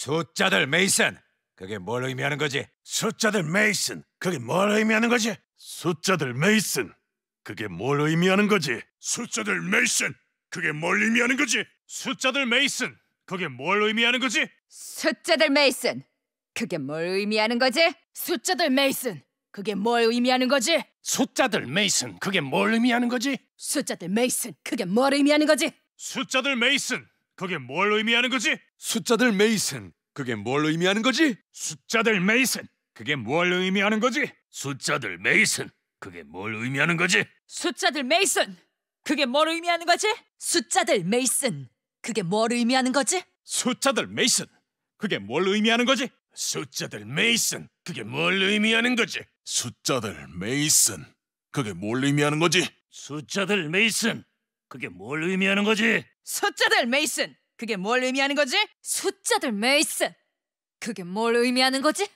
숫자들 메이슨 그게 뭘 의미하는 거지? 숫자들 메이슨 그게 뭘 의미하는 거지? 숫자들 메이슨 그게 뭘 의미하는 거지? 숫자들 메이슨 그게 뭘 의미하는 거지? 숫자들 메이슨 그게 뭘 의미하는 거지? 숫자들 메이슨 그게 뭘 의미하는 거지? 숫자들 메이슨 그게 뭘 의미하는 거지? 숫자들 메이슨 그게 뭘 의미하는 거지? 숫자들 메이슨 그게 뭘 의미하는 거지? 숫자들 메이슨 그게 뭘 의미하는 거지? 숫자들 메이슨. 그게 뭘 의미하는 거지? 숫자들 메이슨. 그게 뭘 의미하는 거지? 숫자들 메이슨. 그게 뭘 의미하는 거지? 숫자들 메이슨. 그게 뭘 의미하는 거지? 숫자들 메이슨. 그게 뭘 의미하는 거지? 숫자들 메이슨. 그게 뭘 의미하는 거지? 숫자들 메이슨. 그게 뭘 의미하는 거지? 숫자들 메이슨. 그게 뭘 의미하는 거지? 숫자들 메이슨. 그게 뭘 의미하는 거지? 숫자들 메이슨. 그게 뭘 의미하는 거지? 숫자들 메이스! 그게 뭘 의미하는 거지?